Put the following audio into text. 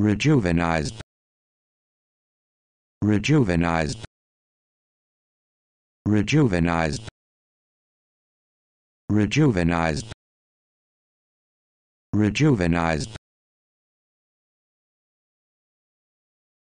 rejuvenized rejuvenized rejuvenized rejuvenized rejuvenized